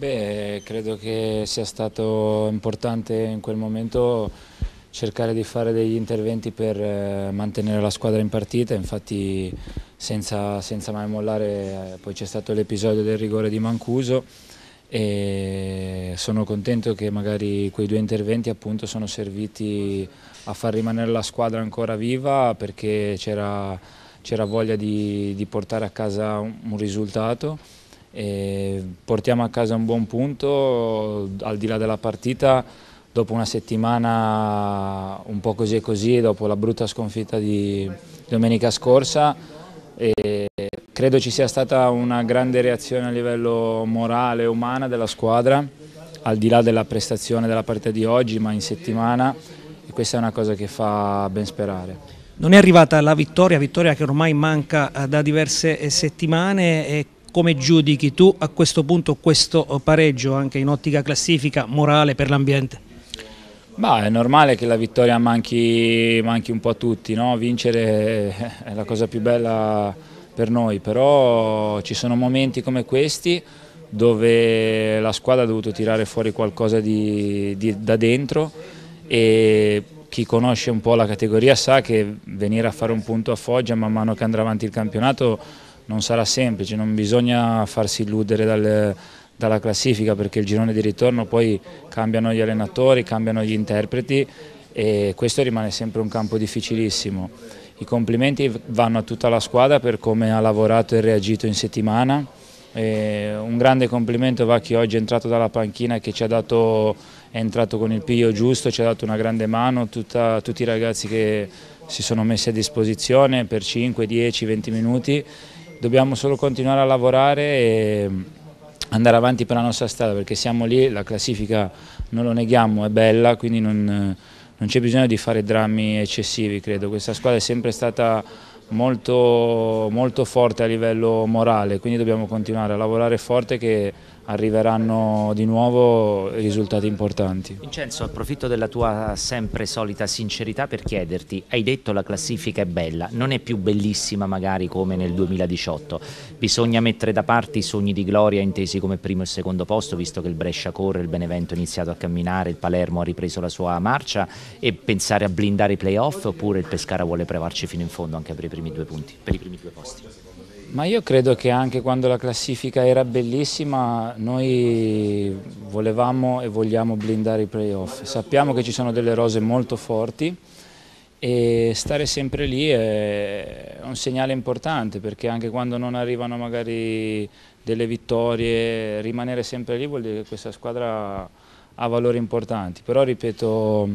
Beh, credo che sia stato importante in quel momento cercare di fare degli interventi per eh, mantenere la squadra in partita, infatti senza, senza mai mollare eh, poi c'è stato l'episodio del rigore di Mancuso e sono contento che magari quei due interventi appunto sono serviti a far rimanere la squadra ancora viva perché c'era voglia di, di portare a casa un risultato e portiamo a casa un buon punto, al di là della partita, dopo una settimana un po' così e così, dopo la brutta sconfitta di domenica scorsa, credo ci sia stata una grande reazione a livello morale e umana della squadra, al di là della prestazione della partita di oggi, ma in settimana, e questa è una cosa che fa ben sperare. Non è arrivata la vittoria, vittoria che ormai manca eh, da diverse eh, settimane come giudichi tu a questo punto questo eh, pareggio anche in ottica classifica morale per l'ambiente? Beh, è normale che la vittoria manchi, manchi un po' a tutti, no? vincere è la cosa più bella per noi, però ci sono momenti come questi dove la squadra ha dovuto tirare fuori qualcosa di, di, da dentro e chi conosce un po' la categoria sa che venire a fare un punto a Foggia man mano che andrà avanti il campionato non sarà semplice, non bisogna farsi illudere dal, dalla classifica perché il girone di ritorno poi cambiano gli allenatori, cambiano gli interpreti e questo rimane sempre un campo difficilissimo. I complimenti vanno a tutta la squadra per come ha lavorato e reagito in settimana. E un grande complimento va a chi oggi è entrato dalla panchina e che ci ha dato, è entrato con il piglio giusto, ci ha dato una grande mano, tutta, tutti i ragazzi che si sono messi a disposizione per 5, 10, 20 minuti dobbiamo solo continuare a lavorare e andare avanti per la nostra strada perché siamo lì, la classifica non lo neghiamo, è bella, quindi non, non c'è bisogno di fare drammi eccessivi credo, questa squadra è sempre stata molto, molto forte a livello morale, quindi dobbiamo continuare a lavorare forte che arriveranno di nuovo risultati importanti. Vincenzo, approfitto della tua sempre solita sincerità per chiederti, hai detto la classifica è bella, non è più bellissima magari come nel 2018, bisogna mettere da parte i sogni di gloria intesi come primo e secondo posto, visto che il Brescia corre, il Benevento ha iniziato a camminare, il Palermo ha ripreso la sua marcia e pensare a blindare i playoff oppure il Pescara vuole prevarci fino in fondo anche per i primi primi due punti, per i primi due posti. Ma io credo che anche quando la classifica era bellissima noi volevamo e vogliamo blindare i playoff. Sappiamo che ci sono delle rose molto forti e stare sempre lì è un segnale importante perché anche quando non arrivano magari delle vittorie, rimanere sempre lì vuol dire che questa squadra ha valori importanti, però ripeto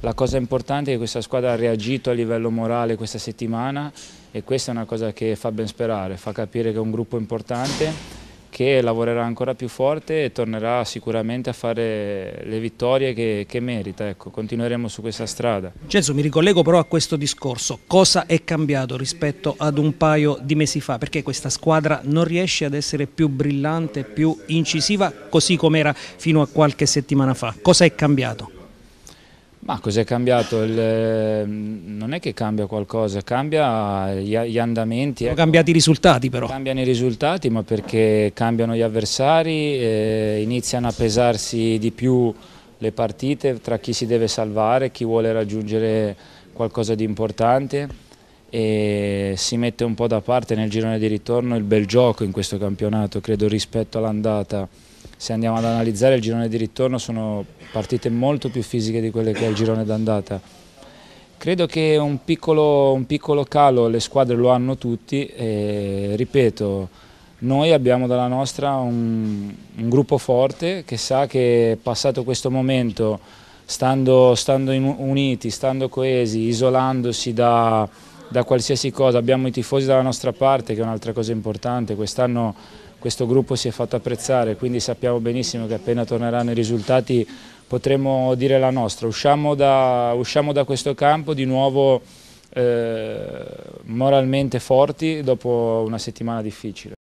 la cosa importante è che questa squadra ha reagito a livello morale questa settimana e questa è una cosa che fa ben sperare, fa capire che è un gruppo importante che lavorerà ancora più forte e tornerà sicuramente a fare le vittorie che, che merita, ecco, continueremo su questa strada. Censo, mi ricollego però a questo discorso, cosa è cambiato rispetto ad un paio di mesi fa? Perché questa squadra non riesce ad essere più brillante, più incisiva, così come era fino a qualche settimana fa? Cosa è cambiato? Ma cos'è cambiato? Il, ehm, non è che cambia qualcosa, cambia gli, gli andamenti. Sono ecco. cambiati i risultati però. Cambiano i risultati ma perché cambiano gli avversari, eh, iniziano a pesarsi di più le partite tra chi si deve salvare, chi vuole raggiungere qualcosa di importante e si mette un po' da parte nel girone di ritorno il bel gioco in questo campionato, credo rispetto all'andata se andiamo ad analizzare il girone di ritorno sono partite molto più fisiche di quelle che è il girone d'andata. Credo che un piccolo, un piccolo calo le squadre lo hanno tutti e ripeto, noi abbiamo dalla nostra un, un gruppo forte che sa che passato questo momento, stando, stando in, uniti, stando coesi, isolandosi da, da qualsiasi cosa, abbiamo i tifosi dalla nostra parte che è un'altra cosa importante, quest'anno questo gruppo si è fatto apprezzare, quindi sappiamo benissimo che appena torneranno i risultati potremo dire la nostra. Usciamo da, usciamo da questo campo di nuovo eh, moralmente forti dopo una settimana difficile.